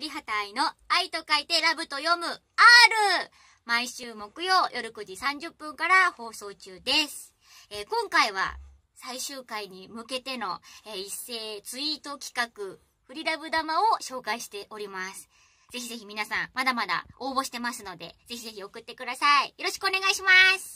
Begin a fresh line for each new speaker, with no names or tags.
振畑愛の愛と書いてラブと読む R! 毎週木曜夜9時30分から放送中です。えー、今回は最終回に向けての、えー、一斉ツイート企画、フリラブ玉を紹介しております。ぜひぜひ皆さん、まだまだ応募してますので、ぜひぜひ送ってください。よろしくお願いします